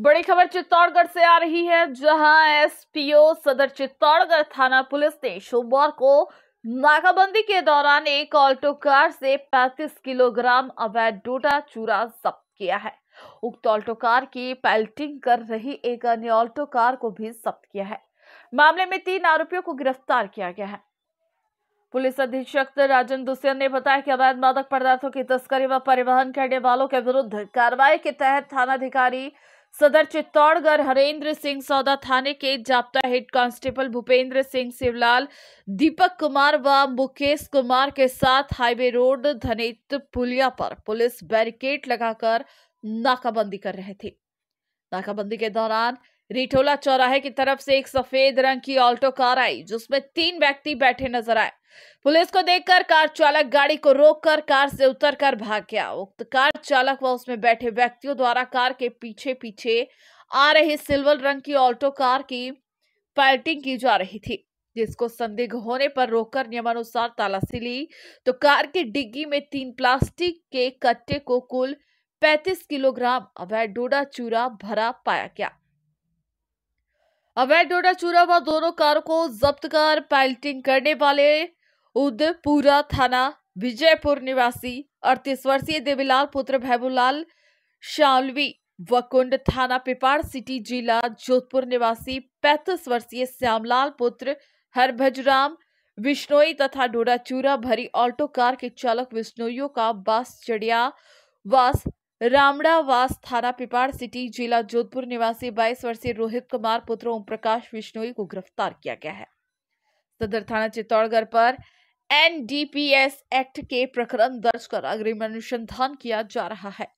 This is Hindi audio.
बड़ी खबर चित्तौड़गढ़ से आ रही है जहां एसपीओ सदर चित्तौड़गढ़ थाना पुलिस ने सोमवार को नाकाबंदी के दौरान एक ऑल्टो कार से 35 किलोग्राम अवैध डोडा चूरा जब्त किया है उक्त ऑल्टो कार की पैल्टिंग कर रही एक अन्य ऑल्टो कार को भी जब्त किया है मामले में तीन आरोपियों को गिरफ्तार किया गया है पुलिस अधीक्षक राजन दुसियन ने बताया कि अवैध मादक पदार्थों की तस्करी व परिवहन करने वालों के विरुद्ध कार्रवाई के तहत थानाधिकारी सदर चित्तौड़गढ़ हरेंद्र सिंह सौदा थाने के जाप्ता हेड कांस्टेबल भूपेंद्र सिंह शिवलाल दीपक कुमार व मुकेश कुमार के साथ हाईवे रोड धनेत पुलिया पर पुलिस बैरिकेड लगाकर नाकाबंदी कर रहे थे नाकाबंदी के दौरान रिठोला चौराहे की तरफ से एक सफेद रंग की ऑल्टो कार आई जिसमें तीन व्यक्ति बैठे नजर आए पुलिस को देखकर कार चालक गाड़ी को रोककर कार से उतरकर भाग गया उक्त कार चालक व उसमें बैठे व्यक्तियों द्वारा कार के पीछे पीछे आ रही सिल्वर रंग की ऑल्टो कार की पायलटिंग की जा रही थी जिसको संदिग्ध होने पर रोककर नियमानुसार तालाशी ली तो कार की डिग्गी में तीन प्लास्टिक के कट्टे को कुल 35 किलोग्राम अवैध डोडा चूरा भरा पाया गया अवैध डोडा चूरा व दोनों कार को जब्त कर पायलटिंग करने वाले उदपुरा थाना विजयपुर निवासी अड़तीस वर्षीय देवीलाल पुत्र भैबूलाल शालवी वकुंड थाना पिपाड़ सिटी जिला जोधपुर निवासी पैंतीस वर्षीय श्यामलाल पुत्र हरभजराम विष्णोई तथा डोडाचूरा भरी ऑल्टो कार के चालक विष्णोइयों का बास चढ़िया वास रामड़ावास थाना पिपाड़ सिटी जिला जोधपुर निवासी 22 वर्षीय रोहित कुमार पुत्र ओम प्रकाश विश्नोई को गिरफ्तार किया गया है सदर थाना चित्तौड़गढ़ पर एनडीपीएस एक्ट के प्रकरण दर्ज कर अग्रिम अनुसंधान किया जा रहा है